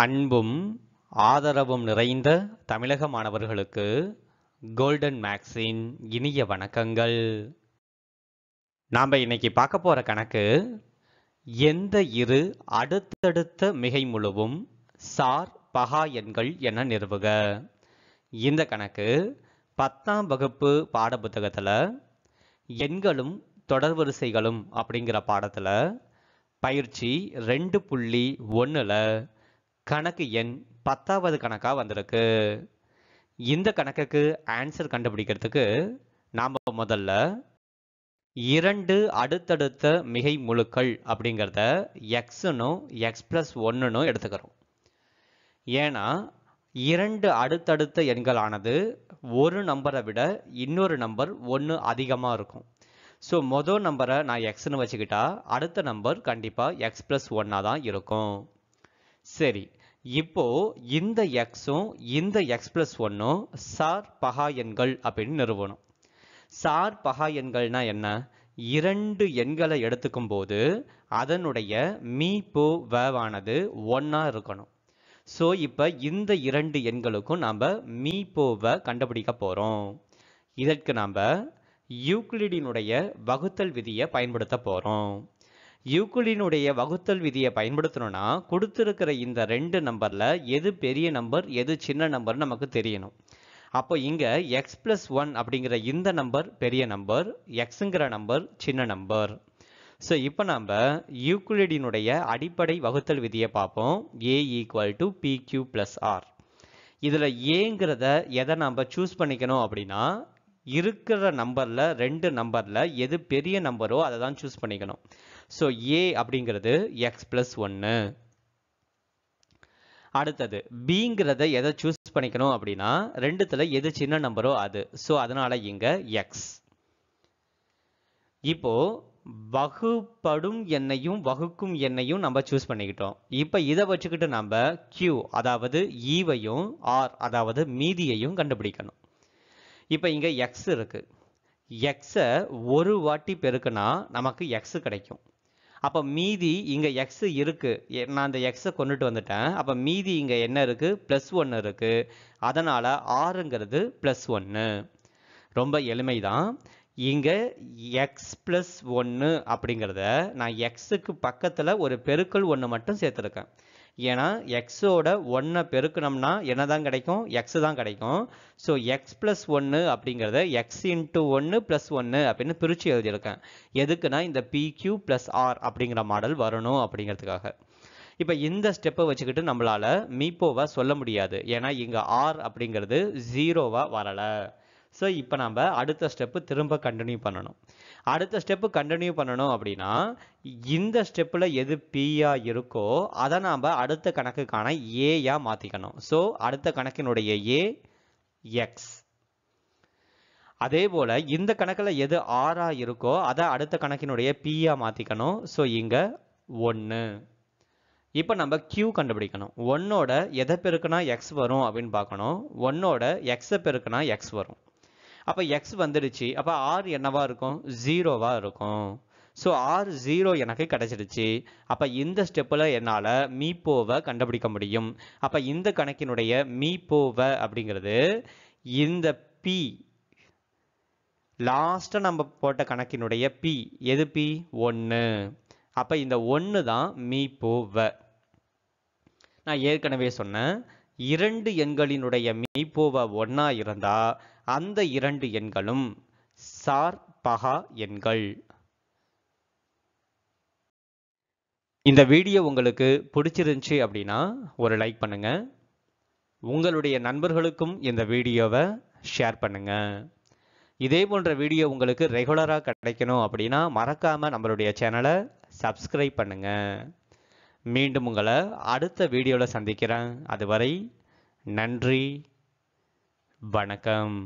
அன்பும் ஆதரவும் நிறைந்த தமிழக மாணவர்களுக்கு கோல்டன் மேக்ஸின் இனிய வணக்கங்கள் நாம் இன்னைக்கு பார்க்க போகிற கணக்கு எந்த இரு அடுத்தடுத்த மிகை முழுவும் சார் பகா எண்கள் என நிறுவுக இந்த கணக்கு பத்தாம் வகுப்பு பாட புத்தகத்தில் எண்களும் தொடர்வரிசைகளும் அப்படிங்கிற பாடத்தில் பயிற்சி ரெண்டு புள்ளி ஒன்றில் கணக்கு எண் பத்தாவது கணக்காக வந்திருக்கு இந்த கணக்குக்கு ஆன்சர் கண்டுபிடிக்கிறதுக்கு நாம் முதல்ல இரண்டு அடுத்தடுத்த மிகை முழுக்கள் அப்படிங்கிறத எக்ஸுனும் எக்ஸ் ப்ளஸ் ஒன்றுன்னு எடுத்துக்கிறோம் ஏன்னா இரண்டு அடுத்தடுத்த எண்களானது ஒரு நம்பரை விட இன்னொரு நம்பர் ஒன்று அதிகமாக இருக்கும் ஸோ மொதல் நம்பரை நான் எக்ஸ்னு வச்சுக்கிட்டா அடுத்த நம்பர் கண்டிப்பாக எக்ஸ் ப்ளஸ் ஒன்னாக தான் இருக்கும் சரி இப்போ இந்த எக்ஸும் இந்த எக்ஸ் பிளஸ் ஒன்னும் சார் பகா எண்கள் அப்படின்னு நிறுவனம் சார் பகா எண்கள்னா என்ன இரண்டு எண்களை எடுத்துக்கும் போது அதனுடைய மீ போ வேவானது ஒன்றா இருக்கணும் ஸோ இப்போ இந்த இரண்டு எண்களுக்கும் நாம் மீ போவை கண்டுபிடிக்க போகிறோம் இதற்கு நாம் யூக்ளிடினுடைய வகுத்தல் விதியை பயன்படுத்த போகிறோம் யூக்ளினுடைய வகுத்தல் விதியை பயன்படுத்தணும்னா கொடுத்துருக்கிற இந்த ரெண்டு நம்பரில் எது பெரிய நம்பர் எது சின்ன நம்பர் நமக்கு தெரியணும் அப்போ இங்கே எக்ஸ் ப்ளஸ் ஒன் அப்படிங்கிற இந்த நம்பர் பெரிய நம்பர் எக்ஸுங்கிற நம்பர் சின்ன நம்பர் ஸோ இப்போ நாம் யூக்ளிடினுடைய அடிப்படை வகுத்தல் விதியை பார்ப்போம் A equal to B Q plus R இதில் ஏங்கிறத எதை நாம் சூஸ் பண்ணிக்கணும் அப்படின்னா இருக்கிற நம்பரில் ரெண்டு நம்பரில் எது பெரிய நம்பரோ அதை தான் சூஸ் பண்ணிக்கணும் ஸோ ஏ அப்படிங்கிறது எக்ஸ் ப்ளஸ் ஒன்று அடுத்தது பிங்கிறத எதை சூஸ் பண்ணிக்கணும் அப்படின்னா ரெண்டுத்தில் எது சின்ன நம்பரோ அது ஸோ அதனால் இங்கே எக்ஸ் இப்போ வகுப்படும் எண்ணையும் வகுக்கும் எண்ணையும் நம்ம சூஸ் பண்ணிக்கிட்டோம் இப்போ இதை வச்சுக்கிட்டு நம்ம கியூ அதாவது ஈவையும் e ஆர் அதாவது மீதியையும் கண்டுபிடிக்கணும் இப்போ இங்கே எக்ஸ் இருக்குது எக்ஸை ஒரு வாட்டி பெருக்குனா நமக்கு எக்ஸ் கிடைக்கும் அப்போ மீதி இங்கே எக்ஸு இருக்குது நான் அந்த எக்ஸை கொண்டுட்டு வந்துட்டேன் அப்போ மீதி இங்கே என்ன இருக்குது ப்ளஸ் ஒன்று இருக்குது அதனால் ஆறுங்கிறது ப்ளஸ் ஒன்று ரொம்ப எளிமை தான் இங்கே எக்ஸ் ப்ளஸ் ஒன்று அப்படிங்கிறத நான் எக்ஸுக்கு பக்கத்தில் ஒரு பெருக்கல் ஒன்று மட்டும் சேர்த்துருக்கேன் ஏன்னா எக்ஸோட ஒன்னை பெருக்கணும்னா என்ன தான் கிடைக்கும் எக்ஸ் தான் கிடைக்கும் ஸோ எக்ஸ் ப்ளஸ் ஒன்று அப்படிங்கிறத எக்ஸ் இன்ட்டு ஒன்று ப்ளஸ் ஒன்று அப்படின்னு பிரித்து எழுதியிருக்கேன் எதுக்குன்னா இந்த பிக்யூ ப்ளஸ் ஆர் அப்படிங்கிற மாடல் வரணும் அப்படிங்கிறதுக்காக இப்போ இந்த ஸ்டெப்பை வச்சுக்கிட்டு நம்மளால் மீப்போவை சொல்ல முடியாது ஏன்னா இங்கே ஆர் அப்படிங்கிறது ஜீரோவாக வரலை ஸோ இப்போ நம்ம அடுத்த ஸ்டெப்பு திரும்ப கண்டினியூ பண்ணணும் அடுத்த ஸ்டெப்பு கண்டினியூ பண்ணணும் அப்படின்னா இந்த ஸ்டெப்பில் எது பியாக இருக்கோ அதை நாம் அடுத்த கணக்குக்கான ஏயாக மாற்றிக்கணும் ஸோ அடுத்த கணக்கினுடைய ஏ எக்ஸ் அதே போல் இந்த கணக்கில் எது ஆறாக இருக்கோ அதை அடுத்த கணக்கினுடைய பியாக மாற்றிக்கணும் ஸோ இங்கே ஒன்று இப்போ நம்ம கியூ கண்டுபிடிக்கணும் ஒன்னோட எதை பெருக்குனா எக்ஸ் வரும் அப்படின்னு பார்க்கணும் ஒன்னோட எக்ஸை பெருக்குனா எக்ஸ் வரும் அப்போ எக்ஸ் வந்துடுச்சு அப்போ ஆர் என்னவா இருக்கும் ஜீரோவா இருக்கும் ஸோ ஆர் ஜீரோ எனக்கு கிடைச்சிடுச்சு அப்போ இந்த ஸ்டெப்பில் என்னால் மீப்போவை கண்டுபிடிக்க முடியும் அப்போ இந்த கணக்கினுடைய மீப்போவை அப்படிங்கிறது இந்த பி லாஸ்ட்டாக நம்ம போட்ட கணக்கினுடைய பி எது பி ஒன்று அப்போ இந்த ஒன்று தான் மீப்போவ நான் ஏற்கனவே சொன்னேன் இரண்டு எண்களினுடைய மீப்போவை ஒன்றா இருந்தால் அந்த இரண்டு எண்களும் சார் எண்கள் இந்த வீடியோ உங்களுக்கு பிடிச்சிருந்துச்சு அப்படின்னா ஒரு லைக் பண்ணுங்க உங்களுடைய நண்பர்களுக்கும் இந்த வீடியோவை ஷேர் பண்ணுங்க இதே போன்ற வீடியோ உங்களுக்கு ரெகுலராக கிடைக்கணும் அப்படின்னா மறக்காமல் நம்மளுடைய சேனலை சப்ஸ்கிரைப் பண்ணுங்க மீண்டும் உங்களை அடுத்த வீடியோவில் சந்திக்கிறேன் அதுவரை நன்றி வணக்கம்